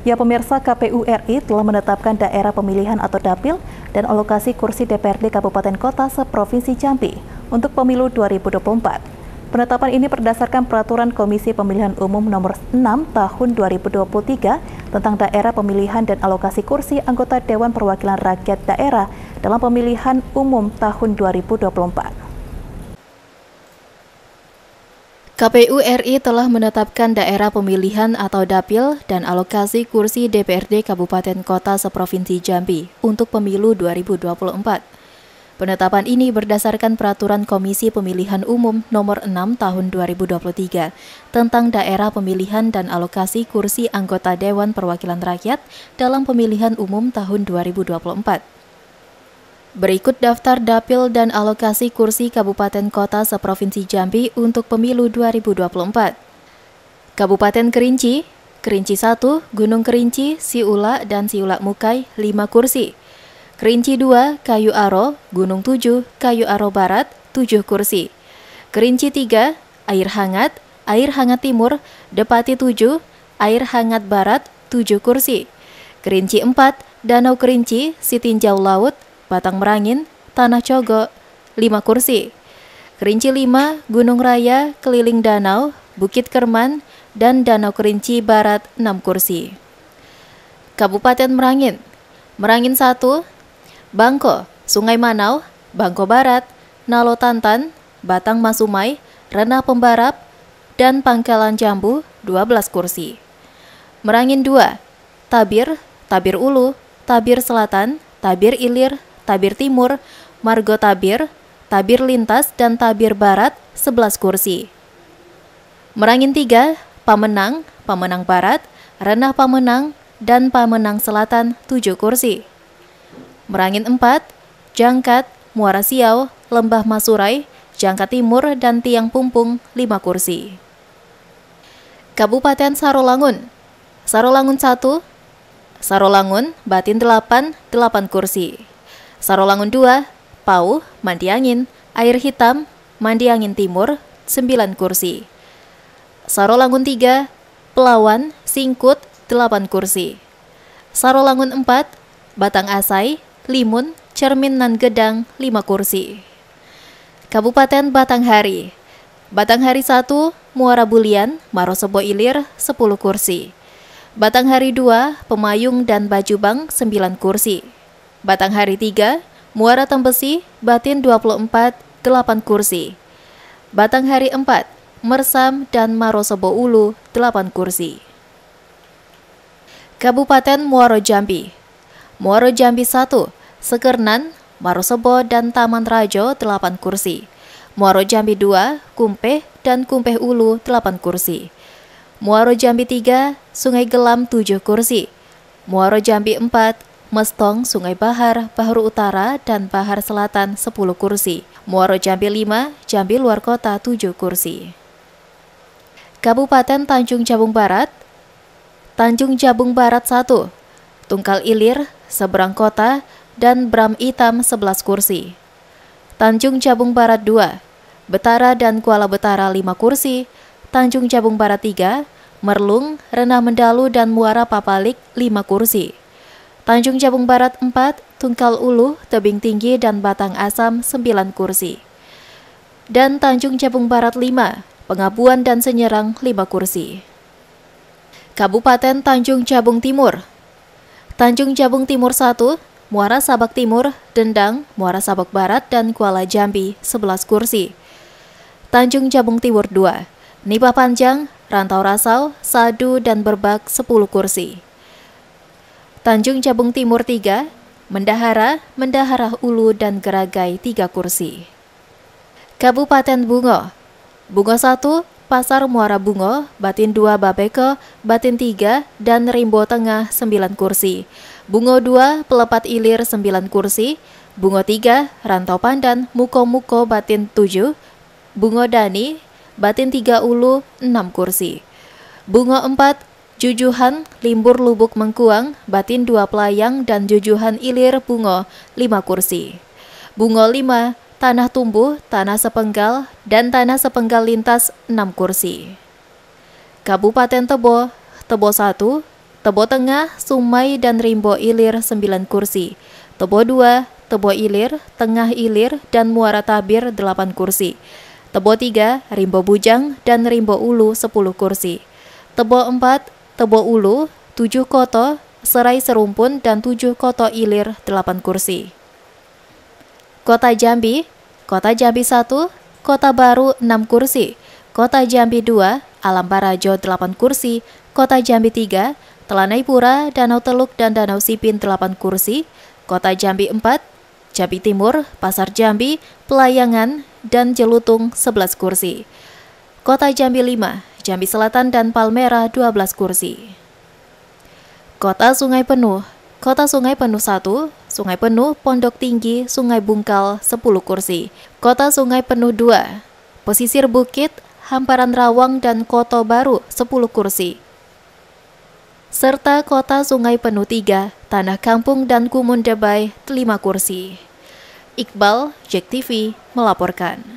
Ya pemirsa KPU RI telah menetapkan daerah pemilihan atau dapil dan alokasi kursi DPRD Kabupaten Kota seprovinsi Jambi untuk pemilu 2024. Penetapan ini berdasarkan peraturan Komisi Pemilihan Umum Nomor 6 Tahun 2023 tentang daerah pemilihan dan alokasi kursi anggota Dewan Perwakilan Rakyat Daerah dalam pemilihan umum tahun 2024. KPU RI telah menetapkan daerah pemilihan atau dapil dan alokasi kursi DPRD Kabupaten Kota seprovinsi Jambi untuk pemilu 2024. Penetapan ini berdasarkan peraturan Komisi Pemilihan Umum Nomor 6 Tahun 2023 tentang daerah pemilihan dan alokasi kursi anggota Dewan Perwakilan Rakyat dalam Pemilihan Umum tahun 2024. Berikut daftar dapil dan alokasi kursi kabupaten kota seprovinsi Jambi untuk pemilu 2024. Kabupaten Kerinci, Kerinci 1, Gunung Kerinci, Siula, dan Siula Mukai 5 kursi. Kerinci 2, Kayu Aro, Gunung 7, Kayu Aro Barat 7 kursi. Kerinci 3, Air Hangat, Air Hangat Timur, Depati 7, Air Hangat Barat 7 kursi. Kerinci 4, Danau Kerinci, Sitinjau Laut Batang Merangin, Tanah cogo 5 kursi. Kerinci 5, Gunung Raya, Keliling Danau, Bukit Kerman, dan Danau Kerinci Barat 6 kursi. Kabupaten Merangin, Merangin 1, Bangko, Sungai Manau, Bangko Barat, Nalo Tantan, Batang Masumai, Renah Pembarap, dan Pangkalan Jambu 12 kursi. Merangin 2, Tabir, Tabir Ulu, Tabir Selatan, Tabir Ilir, Tabir Timur, Margo Tabir, Tabir Lintas, dan Tabir Barat 11 kursi. Merangin 3, Pamenang, Pamenang Barat, Renah Pamenang, dan Pamenang Selatan 7 kursi. Merangin 4, Jangkat, Muara Siau, Lembah Masurai, Jangkat Timur, dan Tiang Pumpung 5 kursi. Kabupaten Sarolangun Sarolangun 1, Sarolangun, Batin 8, 8 kursi. Sarolangun 2, Pau, Mandi Angin, Air Hitam, Mandi Angin Timur, 9 kursi. Sarolangun 3, Pelawan, Singkut, 8 kursi. Sarolangun 4, Batang Asai, Limun, Cermin nan Gedang, 5 kursi. Kabupaten Batanghari Batanghari 1, Muara Bulian, Marosebo Ilir, 10 kursi. Batanghari 2, Pemayung dan Bajubang, 9 kursi. Batanghari Hari 3, Muara Tembesi, Batin 24, 8 kursi. Batanghari Hari 4, Mersam dan Marosobo Ulu, 8 kursi. Kabupaten Muaro Jambi Muaro Jambi 1, Sekernan, Marosobo dan Taman Rajo, 8 kursi. Muaro Jambi 2, Kumpeh dan Kumpeh Ulu, 8 kursi. Muaro Jambi 3, Sungai Gelam 7 kursi. Muaro Jambi 4, Mestong, Sungai Bahar, Bahru Utara, dan Bahar Selatan 10 kursi. Muaro Jambi 5, Jambi Luar Kota 7 kursi. Kabupaten Tanjung Jabung Barat Tanjung Jabung Barat 1, Tungkal Ilir, Seberang Kota, dan Bram Itam 11 kursi. Tanjung Jabung Barat 2, Betara dan Kuala Betara 5 kursi, Tanjung Jabung Barat 3, Merlung, Renah Mendalu, dan Muara Papalik 5 kursi. Tanjung Jabung Barat 4, Tungkal Ulu, Tebing Tinggi, dan Batang Asam 9 kursi. Dan Tanjung Jabung Barat 5, Pengabuan dan Senyerang 5 kursi. Kabupaten Tanjung Jabung Timur Tanjung Jabung Timur 1, Muara Sabak Timur, Dendang, Muara Sabak Barat, dan Kuala Jambi 11 kursi. Tanjung Jabung Timur 2, Nipah Panjang, Rantau Rasau, Sadu, dan Berbak 10 kursi. Tanjung Jabung Timur 3, Mendahara, Mendahara Ulu, dan Geragai 3 kursi. Kabupaten Bungo Bungo 1, Pasar Muara Bungo, Batin 2 Babeko, Batin 3, dan Rimbo Tengah 9 kursi. Bungo 2, Pelepat Ilir 9 kursi, Bungo 3, Rantau Pandan, Muko-Muko Batin 7, Bungo Dani, Batin 3 Ulu 6 kursi. Bungo 4, Jujuhan, Limbur Lubuk Mengkuang, Batin Dua Pelayang, dan Jujuhan Ilir Bungo, lima kursi. Bungo lima, Tanah Tumbuh, Tanah Sepenggal, dan Tanah Sepenggal Lintas, enam kursi. Kabupaten Tebo, Tebo satu, Tebo Tengah, Sumai, dan Rimbo Ilir, sembilan kursi. Tebo dua, Tebo Ilir, Tengah Ilir, dan Muara Tabir, delapan kursi. Tebo tiga, Rimbo Bujang, dan Rimbo Ulu, sepuluh kursi. Tebo 4, Tebo Ulu, 7 Koto, Serai Serumpun, dan 7 Koto Ilir, 8 kursi. Kota Jambi, Kota Jambi 1, Kota Baru 6 kursi, Kota Jambi 2, Alam Barajo 8 kursi, Kota Jambi 3, Telanai Pura, Danau Teluk dan Danau Sipin 8 kursi, Kota Jambi 4, Jambi Timur, Pasar Jambi, Pelayangan, dan Jelutung 11 kursi. Kota Jambi 5, Jambi Selatan dan Palmera 12 kursi. Kota Sungai Penuh Kota Sungai Penuh 1, Sungai Penuh, Pondok Tinggi, Sungai Bungkal 10 kursi. Kota Sungai Penuh 2, Pesisir Bukit, Hamparan Rawang dan Koto Baru 10 kursi. Serta Kota Sungai Penuh 3, Tanah Kampung dan Kumun Debai 5 kursi. Iqbal, Jek TV, melaporkan.